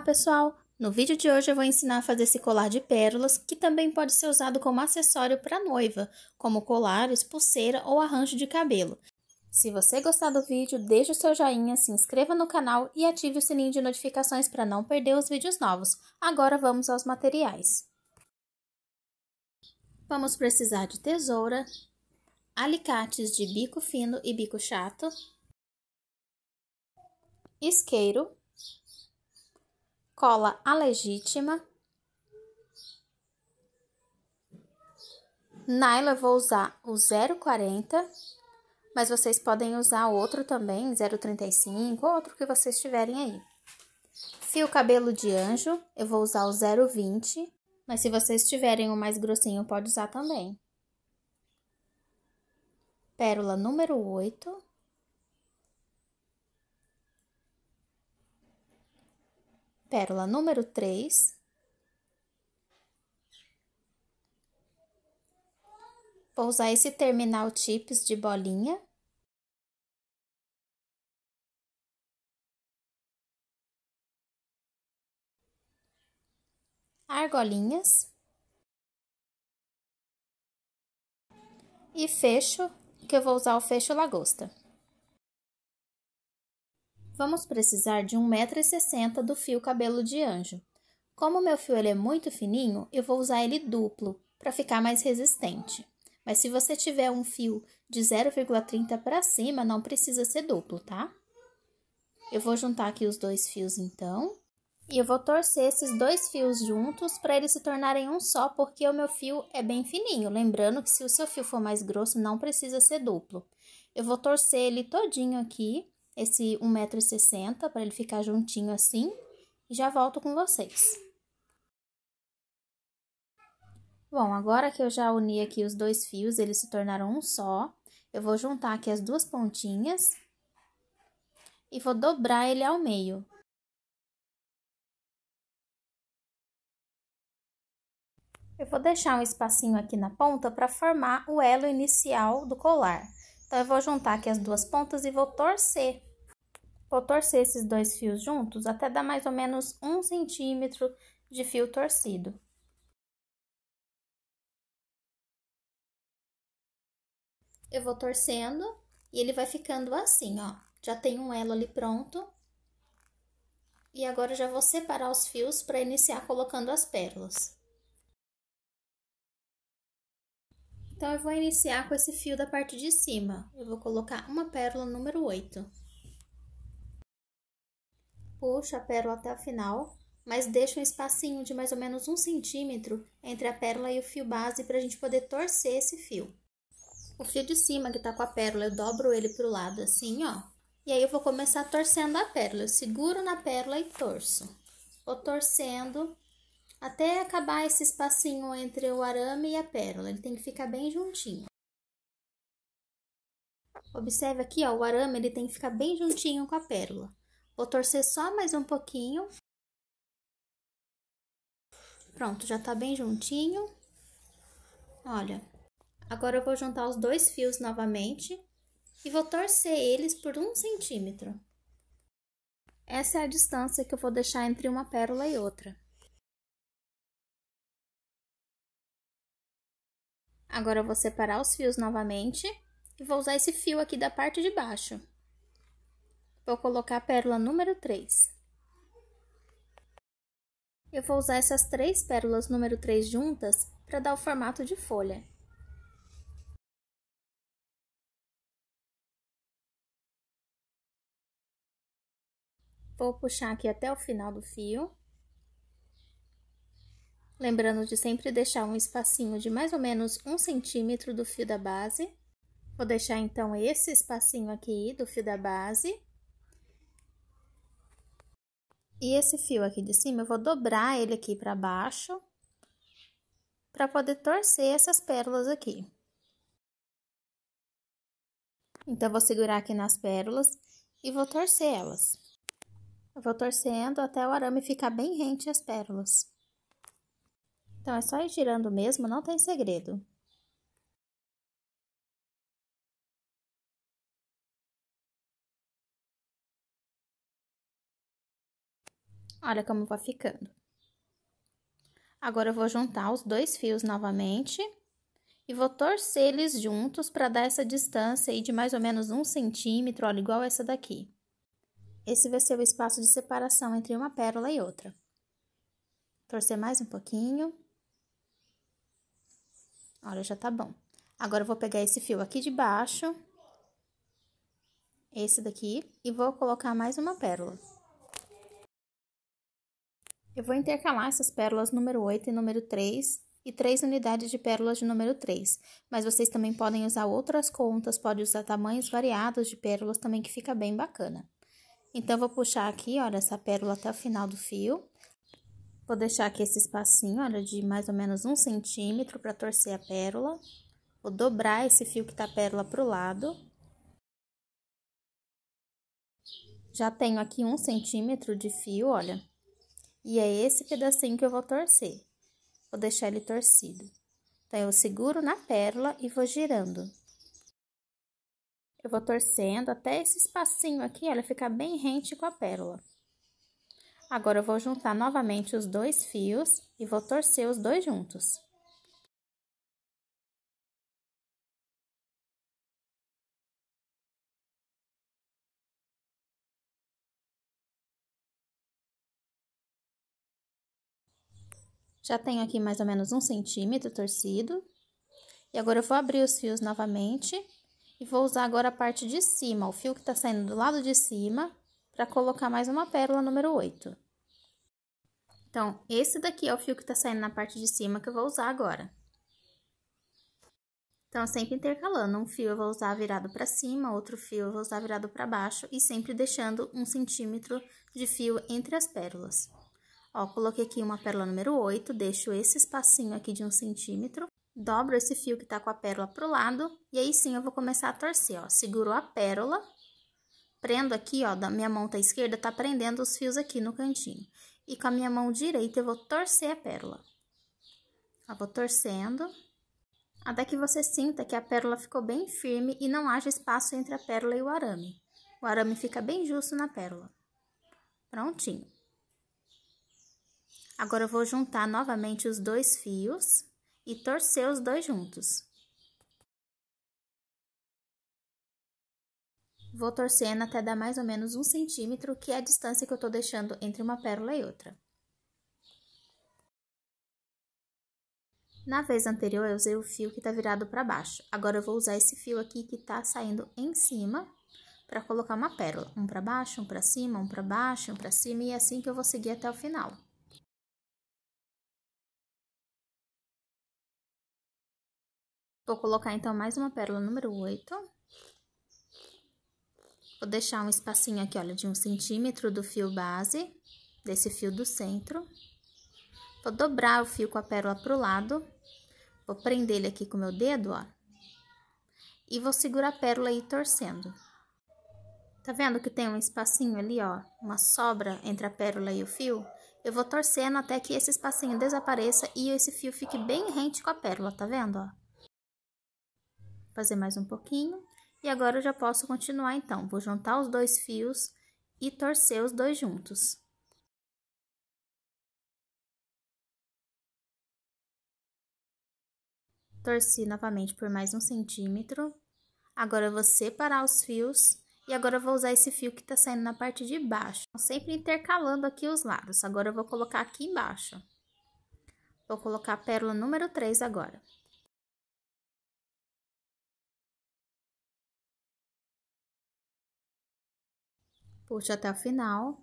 Olá pessoal! No vídeo de hoje eu vou ensinar a fazer esse colar de pérolas, que também pode ser usado como acessório para noiva, como colares, pulseira ou arranjo de cabelo. Se você gostar do vídeo, deixe o seu joinha, se inscreva no canal e ative o sininho de notificações para não perder os vídeos novos. Agora vamos aos materiais. Vamos precisar de tesoura, alicates de bico fino e bico chato, isqueiro, cola a legítima. Naila eu vou usar o 040, mas vocês podem usar outro também, 035, ou outro que vocês tiverem aí. Fio cabelo de anjo, eu vou usar o 020, mas se vocês tiverem o mais grossinho, pode usar também. Pérola número 8. pérola número 3. Vou usar esse terminal tips de bolinha. Argolinhas. E fecho, que eu vou usar o fecho lagosta vamos precisar de 1,60m do fio cabelo de anjo. Como meu fio ele é muito fininho, eu vou usar ele duplo para ficar mais resistente. Mas se você tiver um fio de 0,30 para cima, não precisa ser duplo, tá? Eu vou juntar aqui os dois fios então. E eu vou torcer esses dois fios juntos para eles se tornarem um só, porque o meu fio é bem fininho. Lembrando que se o seu fio for mais grosso, não precisa ser duplo. Eu vou torcer ele todinho aqui esse 1,60m para ele ficar juntinho assim e já volto com vocês. Bom, agora que eu já uni aqui os dois fios, eles se tornaram um só, eu vou juntar aqui as duas pontinhas e vou dobrar ele ao meio. Eu vou deixar um espacinho aqui na ponta para formar o elo inicial do colar. Então, eu vou juntar aqui as duas pontas e vou torcer. Vou torcer esses dois fios juntos até dar mais ou menos um centímetro de fio torcido. Eu vou torcendo e ele vai ficando assim, ó. Já tem um elo ali pronto. E agora já vou separar os fios para iniciar colocando as pérolas. Então, eu vou iniciar com esse fio da parte de cima. Eu vou colocar uma pérola número 8. Puxo a pérola até o final, mas deixo um espacinho de mais ou menos um centímetro entre a pérola e o fio base para a gente poder torcer esse fio. O fio de cima que tá com a pérola, eu dobro ele pro lado assim, ó. E aí, eu vou começar torcendo a pérola. Eu seguro na pérola e torço. Vou torcendo até acabar esse espacinho entre o arame e a pérola. Ele tem que ficar bem juntinho. Observe aqui, ó, o arame ele tem que ficar bem juntinho com a pérola. Vou torcer só mais um pouquinho. Pronto, já tá bem juntinho. Olha, agora eu vou juntar os dois fios novamente e vou torcer eles por um centímetro. Essa é a distância que eu vou deixar entre uma pérola e outra. Agora eu vou separar os fios novamente e vou usar esse fio aqui da parte de baixo. Vou colocar a pérola número 3. Eu vou usar essas três pérolas número 3 juntas para dar o formato de folha. Vou puxar aqui até o final do fio. Lembrando de sempre deixar um espacinho de mais ou menos um centímetro do fio da base. Vou deixar então esse espacinho aqui do fio da base. E esse fio aqui de cima, eu vou dobrar ele aqui para baixo, para poder torcer essas pérolas aqui. Então, vou segurar aqui nas pérolas e vou torcer elas. Eu vou torcendo até o arame ficar bem rente às pérolas. Então é só ir girando mesmo, não tem segredo. Olha como vai ficando. Agora eu vou juntar os dois fios novamente e vou torcer eles juntos para dar essa distância aí de mais ou menos um centímetro, olha, igual essa daqui. Esse vai ser o espaço de separação entre uma pérola e outra. Torcer mais um pouquinho. Olha, já tá bom. Agora, eu vou pegar esse fio aqui de baixo, esse daqui, e vou colocar mais uma pérola. Eu vou intercalar essas pérolas número 8 e número 3 e 3 unidades de pérolas de número 3, mas vocês também podem usar outras contas, pode usar tamanhos variados de pérolas também que fica bem bacana. Então, eu vou puxar aqui, olha, essa pérola até o final do fio. Vou deixar aqui esse espacinho, olha, de mais ou menos um centímetro para torcer a pérola. Vou dobrar esse fio que tá a pérola pro lado. Já tenho aqui um centímetro de fio, olha. E é esse pedacinho que eu vou torcer. Vou deixar ele torcido. Então, eu seguro na pérola e vou girando. Eu vou torcendo até esse espacinho aqui, olha, ficar bem rente com a pérola. Agora, eu vou juntar novamente os dois fios e vou torcer os dois juntos. Já tenho aqui mais ou menos um centímetro torcido. E agora, eu vou abrir os fios novamente e vou usar agora a parte de cima, o fio que tá saindo do lado de cima, para colocar mais uma pérola número 8. Então, esse daqui é o fio que tá saindo na parte de cima que eu vou usar agora. Então, sempre intercalando, um fio eu vou usar virado para cima, outro fio eu vou usar virado para baixo e sempre deixando um centímetro de fio entre as pérolas. Ó, coloquei aqui uma pérola número 8, deixo esse espacinho aqui de um centímetro, dobro esse fio que tá com a pérola pro lado e aí sim eu vou começar a torcer, ó. Seguro a pérola Prendo aqui, ó, da minha mão tá esquerda, tá prendendo os fios aqui no cantinho. E com a minha mão direita, eu vou torcer a pérola. Ó, vou torcendo. Até que você sinta que a pérola ficou bem firme e não haja espaço entre a pérola e o arame. O arame fica bem justo na pérola. Prontinho. Agora, eu vou juntar novamente os dois fios e torcer os dois juntos. Vou torcendo até dar mais ou menos um centímetro, que é a distância que eu tô deixando entre uma pérola e outra. Na vez anterior, eu usei o fio que tá virado para baixo. Agora, eu vou usar esse fio aqui que tá saindo em cima para colocar uma pérola. Um para baixo, um para cima, um para baixo, um para cima e é assim que eu vou seguir até o final. Vou colocar, então, mais uma pérola número 8. Vou deixar um espacinho aqui, olha, de um centímetro do fio base, desse fio do centro. Vou dobrar o fio com a pérola pro lado. Vou prender ele aqui com o meu dedo, ó. E vou segurar a pérola aí torcendo. Tá vendo que tem um espacinho ali, ó? Uma sobra entre a pérola e o fio? Eu vou torcendo até que esse espacinho desapareça e esse fio fique bem rente com a pérola, tá vendo, ó? Fazer mais um pouquinho. E agora eu já posso continuar então. Vou juntar os dois fios e torcer os dois juntos. Torci novamente por mais um centímetro. Agora eu vou separar os fios e agora eu vou usar esse fio que tá saindo na parte de baixo. Sempre intercalando aqui os lados. Agora eu vou colocar aqui embaixo. Vou colocar a pérola número 3 agora. Puxe até o final.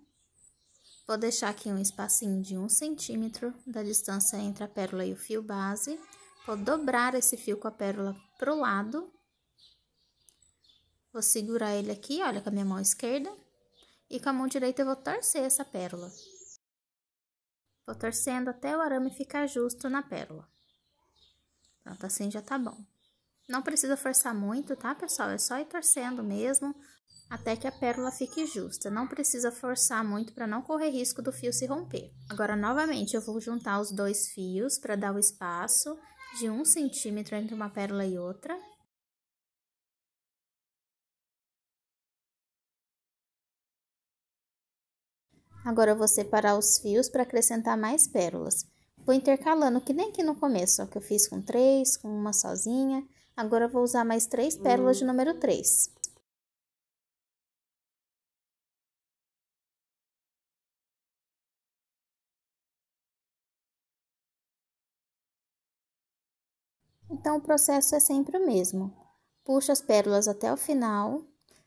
Vou deixar aqui um espacinho de um centímetro da distância entre a pérola e o fio base. Vou dobrar esse fio com a pérola pro lado. Vou segurar ele aqui, olha, com a minha mão esquerda. E com a mão direita eu vou torcer essa pérola. Vou torcendo até o arame ficar justo na pérola. Pronto, assim já tá bom. Não precisa forçar muito, tá, pessoal? É só ir torcendo mesmo, até que a pérola fique justa. Não precisa forçar muito para não correr risco do fio se romper. Agora, novamente, eu vou juntar os dois fios para dar o espaço de um centímetro entre uma pérola e outra. Agora, eu vou separar os fios para acrescentar mais pérolas. Vou intercalando, que nem aqui no começo, ó, que eu fiz com três, com uma sozinha. Agora, eu vou usar mais três pérolas de hum. número três. Então o processo é sempre o mesmo. Puxo as pérolas até o final,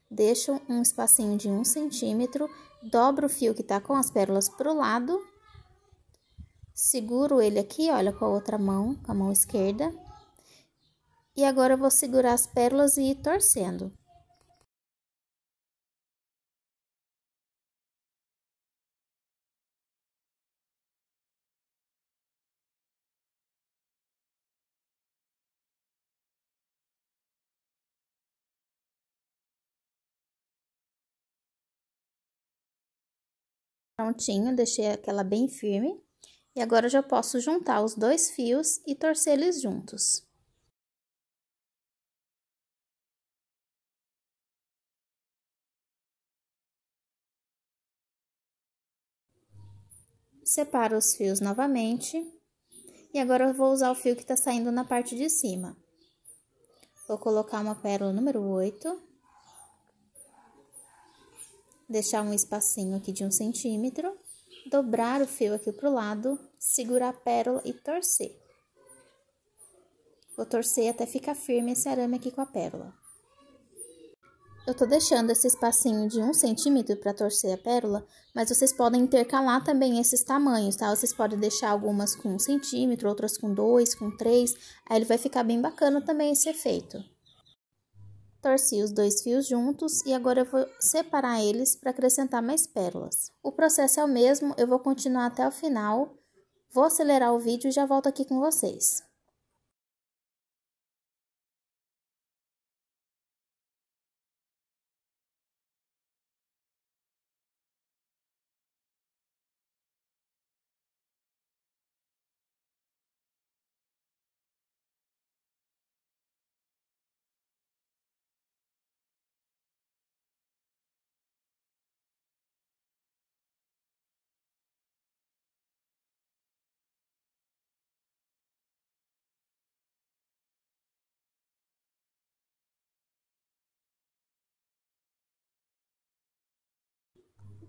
deixo um espacinho de um centímetro, dobro o fio que está com as pérolas pro lado, seguro ele aqui, olha, com a outra mão, com a mão esquerda. E agora eu vou segurar as pérolas e ir torcendo. Prontinho, deixei aquela bem firme. E agora já posso juntar os dois fios e torcer eles juntos. Separo os fios novamente. E agora eu vou usar o fio que está saindo na parte de cima. Vou colocar uma pérola número 8 deixar um espacinho aqui de um centímetro, dobrar o fio aqui para o lado, segurar a pérola e torcer. Vou torcer até ficar firme esse arame aqui com a pérola. Eu tô deixando esse espacinho de um centímetro para torcer a pérola, mas vocês podem intercalar também esses tamanhos, tá? Vocês podem deixar algumas com um centímetro, outras com dois, com três, aí ele vai ficar bem bacana também esse efeito. Torci os dois fios juntos e agora eu vou separar eles para acrescentar mais pérolas. O processo é o mesmo, eu vou continuar até o final. Vou acelerar o vídeo e já volto aqui com vocês.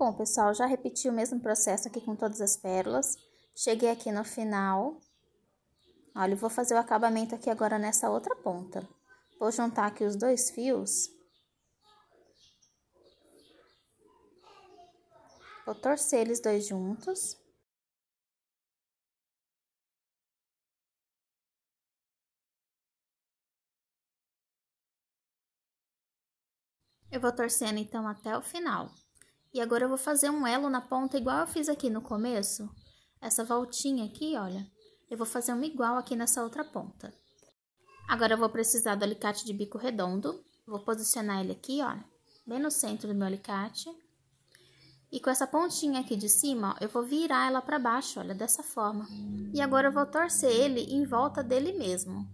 Bom, pessoal, já repeti o mesmo processo aqui com todas as pérolas. Cheguei aqui no final. Olha, eu vou fazer o acabamento aqui agora nessa outra ponta. Vou juntar aqui os dois fios. Vou torcer eles dois juntos. Eu vou torcendo então até o final. E agora eu vou fazer um elo na ponta igual eu fiz aqui no começo. Essa voltinha aqui, olha. Eu vou fazer um igual aqui nessa outra ponta. Agora eu vou precisar do alicate de bico redondo. Vou posicionar ele aqui, ó, bem no centro do meu alicate. E com essa pontinha aqui de cima, ó, eu vou virar ela para baixo, olha, dessa forma. E agora eu vou torcer ele em volta dele mesmo.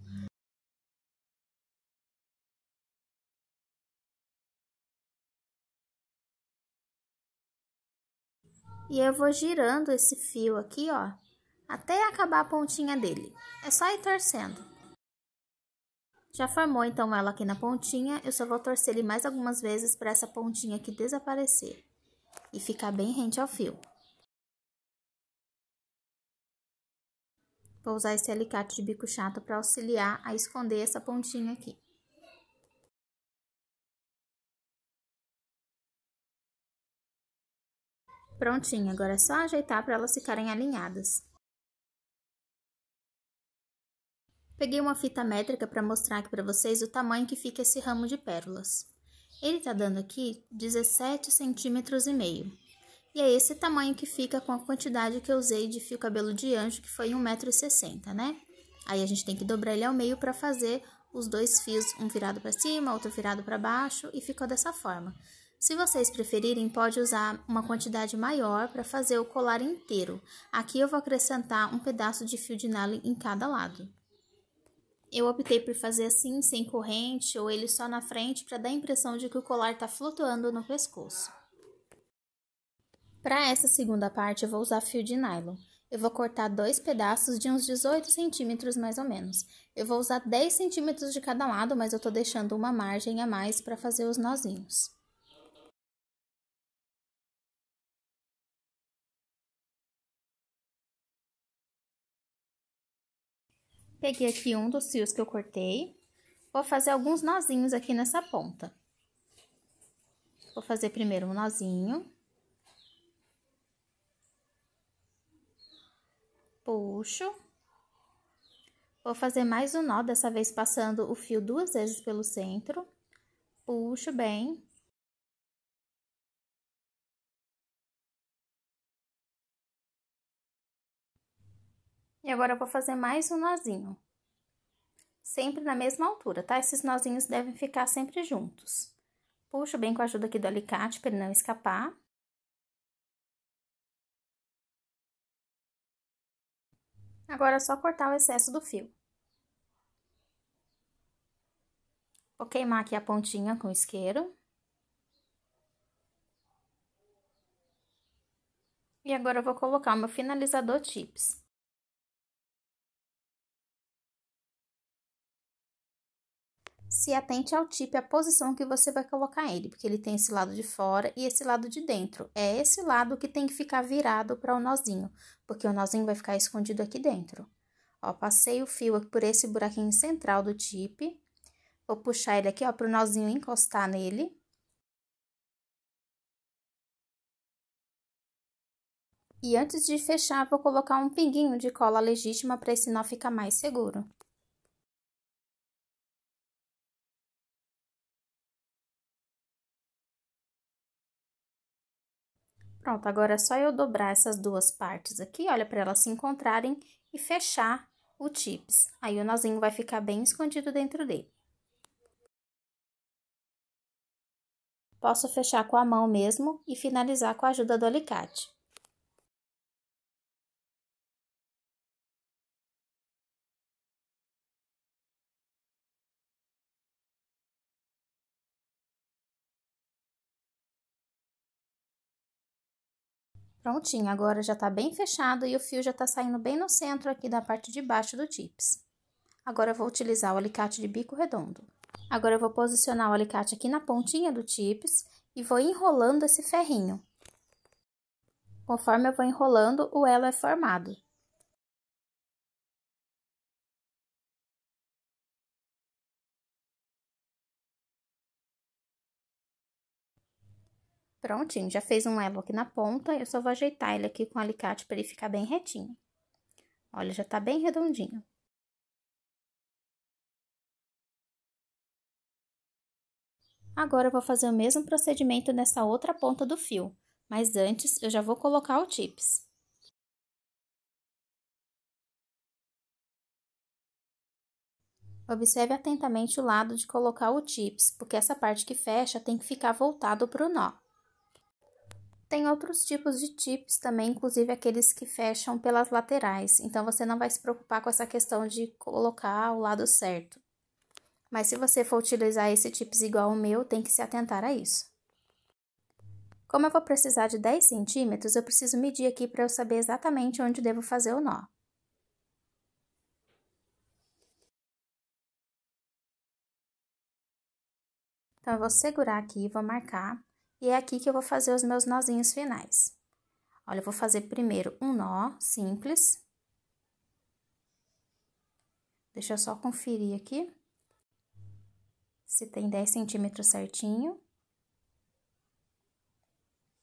E eu vou girando esse fio aqui, ó, até acabar a pontinha dele. É só ir torcendo. Já formou então ela aqui na pontinha, eu só vou torcer ele mais algumas vezes para essa pontinha aqui desaparecer e ficar bem rente ao fio. Vou usar esse alicate de bico chato para auxiliar a esconder essa pontinha aqui. Prontinho, agora é só ajeitar para elas ficarem alinhadas. Peguei uma fita métrica para mostrar aqui para vocês o tamanho que fica esse ramo de pérolas. Ele está dando aqui 17 centímetros e meio. E é esse tamanho que fica com a quantidade que eu usei de fio cabelo de anjo, que foi 1,60m, né? Aí a gente tem que dobrar ele ao meio para fazer os dois fios, um virado para cima, outro virado para baixo, e ficou dessa forma. Se vocês preferirem, pode usar uma quantidade maior para fazer o colar inteiro. Aqui eu vou acrescentar um pedaço de fio de nylon em cada lado. Eu optei por fazer assim, sem corrente, ou ele só na frente, para dar a impressão de que o colar está flutuando no pescoço. Para essa segunda parte, eu vou usar fio de nylon. Eu vou cortar dois pedaços de uns 18 centímetros, mais ou menos. Eu vou usar 10 centímetros de cada lado, mas eu estou deixando uma margem a mais para fazer os nozinhos. Peguei aqui um dos fios que eu cortei. Vou fazer alguns nozinhos aqui nessa ponta. Vou fazer primeiro um nozinho. Puxo. Vou fazer mais um nó, dessa vez passando o fio duas vezes pelo centro. Puxo bem. E agora eu vou fazer mais um nozinho. Sempre na mesma altura, tá? Esses nozinhos devem ficar sempre juntos. Puxo bem com a ajuda aqui do alicate para ele não escapar. Agora é só cortar o excesso do fio. Vou queimar aqui a pontinha com o isqueiro. E agora eu vou colocar o meu finalizador tips. se atente ao tipo e à posição que você vai colocar ele, porque ele tem esse lado de fora e esse lado de dentro. É esse lado que tem que ficar virado para o nozinho, porque o nozinho vai ficar escondido aqui dentro. Ó, passei o fio aqui por esse buraquinho central do tip. Vou puxar ele aqui, ó, para o nozinho encostar nele. E antes de fechar, vou colocar um pinguinho de cola legítima para esse nó ficar mais seguro. Pronto, agora é só eu dobrar essas duas partes aqui, olha, para elas se encontrarem e fechar o chips. Aí, o nozinho vai ficar bem escondido dentro dele. Posso fechar com a mão mesmo e finalizar com a ajuda do alicate. Prontinho, agora já tá bem fechado e o fio já tá saindo bem no centro aqui da parte de baixo do tips. Agora eu vou utilizar o alicate de bico redondo. Agora eu vou posicionar o alicate aqui na pontinha do tips e vou enrolando esse ferrinho. Conforme eu vou enrolando, o elo é formado. Prontinho, já fez um elo aqui na ponta, eu só vou ajeitar ele aqui com o alicate para ele ficar bem retinho. Olha, já tá bem redondinho. Agora, eu vou fazer o mesmo procedimento nessa outra ponta do fio, mas antes eu já vou colocar o tips. Observe atentamente o lado de colocar o tips, porque essa parte que fecha tem que ficar voltado para o nó. Tem outros tipos de tips também, inclusive aqueles que fecham pelas laterais. Então você não vai se preocupar com essa questão de colocar o lado certo. Mas se você for utilizar esse tips igual ao meu, tem que se atentar a isso. Como eu vou precisar de 10 centímetros, eu preciso medir aqui para eu saber exatamente onde devo fazer o nó. Então, eu vou segurar aqui, e vou marcar e é aqui que eu vou fazer os meus nozinhos finais. Olha, eu vou fazer primeiro um nó simples. Deixa eu só conferir aqui. Se tem 10 centímetros certinho.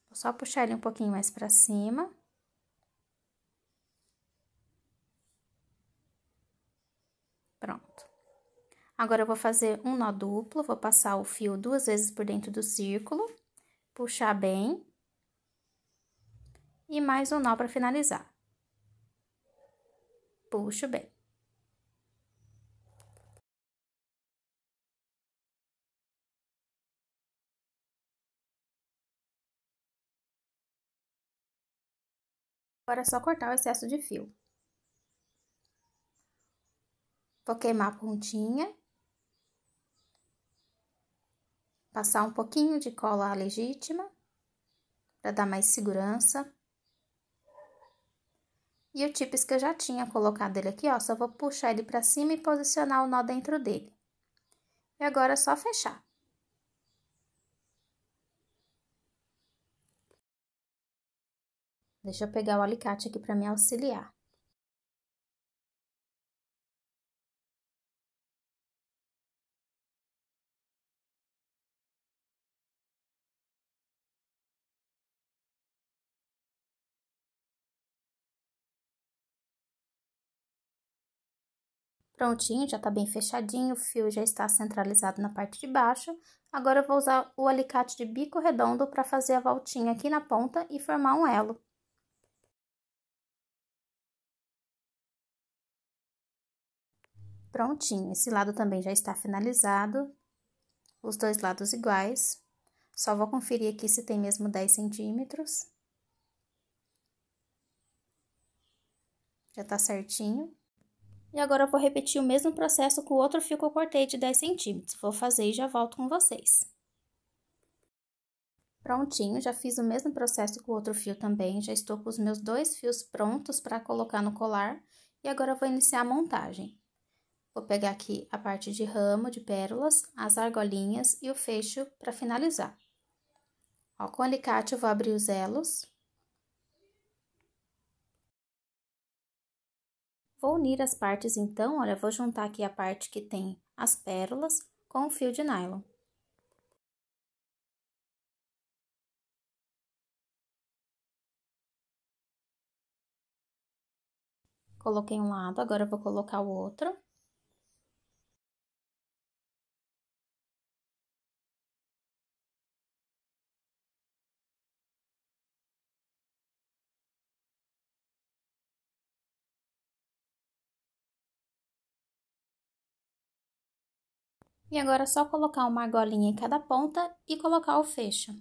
Vou só puxar ele um pouquinho mais pra cima. Pronto. Agora, eu vou fazer um nó duplo, vou passar o fio duas vezes por dentro do círculo puxar bem e mais um nó para finalizar. Puxo bem. Agora é só cortar o excesso de fio. Vou queimar a pontinha Passar um pouquinho de cola legítima para dar mais segurança. E o tips que eu já tinha colocado ele aqui, ó, só vou puxar ele para cima e posicionar o nó dentro dele. E agora é só fechar. Deixa eu pegar o alicate aqui para me auxiliar. Prontinho, já tá bem fechadinho, o fio já está centralizado na parte de baixo. Agora eu vou usar o alicate de bico redondo para fazer a voltinha aqui na ponta e formar um elo. Prontinho, esse lado também já está finalizado, os dois lados iguais. Só vou conferir aqui se tem mesmo 10 centímetros. Já tá certinho. E agora eu vou repetir o mesmo processo com o outro fio que eu cortei de 10 centímetros. Vou fazer e já volto com vocês. Prontinho, já fiz o mesmo processo com o outro fio também, já estou com os meus dois fios prontos para colocar no colar. E agora eu vou iniciar a montagem. Vou pegar aqui a parte de ramo de pérolas, as argolinhas e o fecho para finalizar. Ó, com o alicate eu vou abrir os elos. Vou unir as partes então, olha, vou juntar aqui a parte que tem as pérolas com o fio de nylon. Coloquei um lado, agora vou colocar o outro. E agora é só colocar uma argolinha em cada ponta e colocar o fecho.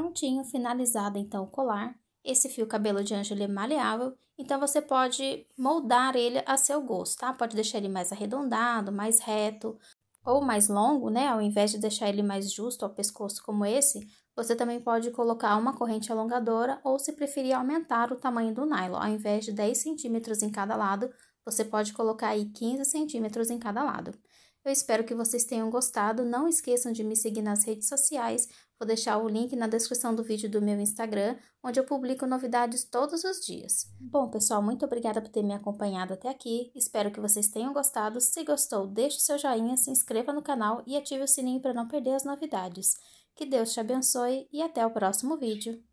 Prontinho, finalizado então o colar. Esse fio cabelo de anjo é maleável, então você pode moldar ele a seu gosto, tá? Pode deixar ele mais arredondado, mais reto ou mais longo, né? Ao invés de deixar ele mais justo ao pescoço como esse, você também pode colocar uma corrente alongadora ou, se preferir, aumentar o tamanho do nylon. Ao invés de 10 centímetros em cada lado, você pode colocar aí 15 centímetros em cada lado. Eu espero que vocês tenham gostado. Não esqueçam de me seguir nas redes sociais. Vou deixar o link na descrição do vídeo do meu Instagram, onde eu publico novidades todos os dias. Bom, pessoal, muito obrigada por ter me acompanhado até aqui. Espero que vocês tenham gostado. Se gostou, deixe seu joinha, se inscreva no canal e ative o sininho para não perder as novidades. Que Deus te abençoe e até o próximo vídeo.